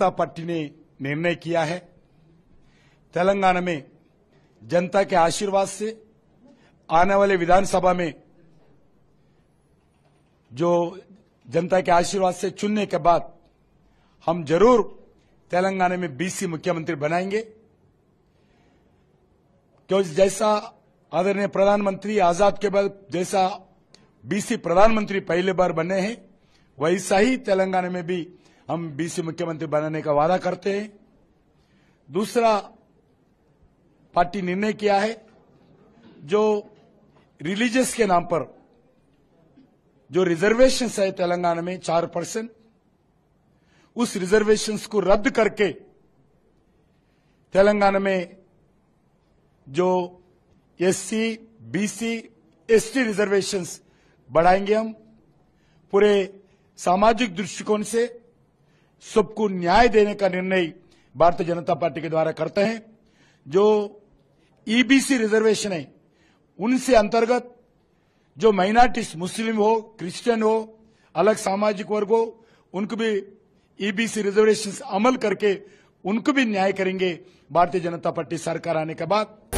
जनता पार्टी ने निर्णय किया है तेलंगाना में जनता के आशीर्वाद से आने वाले विधानसभा में जो जनता के आशीर्वाद से चुनने के बाद हम जरूर तेलंगाना में बीसी मुख्यमंत्री बनाएंगे क्योंकि जैसा आदरणीय प्रधानमंत्री आजाद के बाद जैसा बीसी प्रधानमंत्री पहली बार बने हैं वैसा ही तेलंगाना में भी हम बीसी मुख्यमंत्री बनाने का वादा करते हैं दूसरा पार्टी निर्णय किया है जो रिलीजियस के नाम पर जो रिजर्वेशन है तेलंगाना में चार परसेंट उस रिजर्वेशन को रद्द करके तेलंगाना में जो एससी बीसी एसटी रिजर्वेशंस बढ़ाएंगे हम पूरे सामाजिक दृष्टिकोण से सबको न्याय देने का निर्णय भारतीय जनता पार्टी के द्वारा करते हैं जो ईबीसी e रिजर्वेशन है उनसे अंतर्गत जो माइनॉरिटीज मुस्लिम हो क्रिश्चियन हो अलग सामाजिक वर्ग हो उनको भी ईबीसी e रिजर्वेशन अमल करके उनको भी न्याय करेंगे भारतीय जनता पार्टी सरकार आने के बाद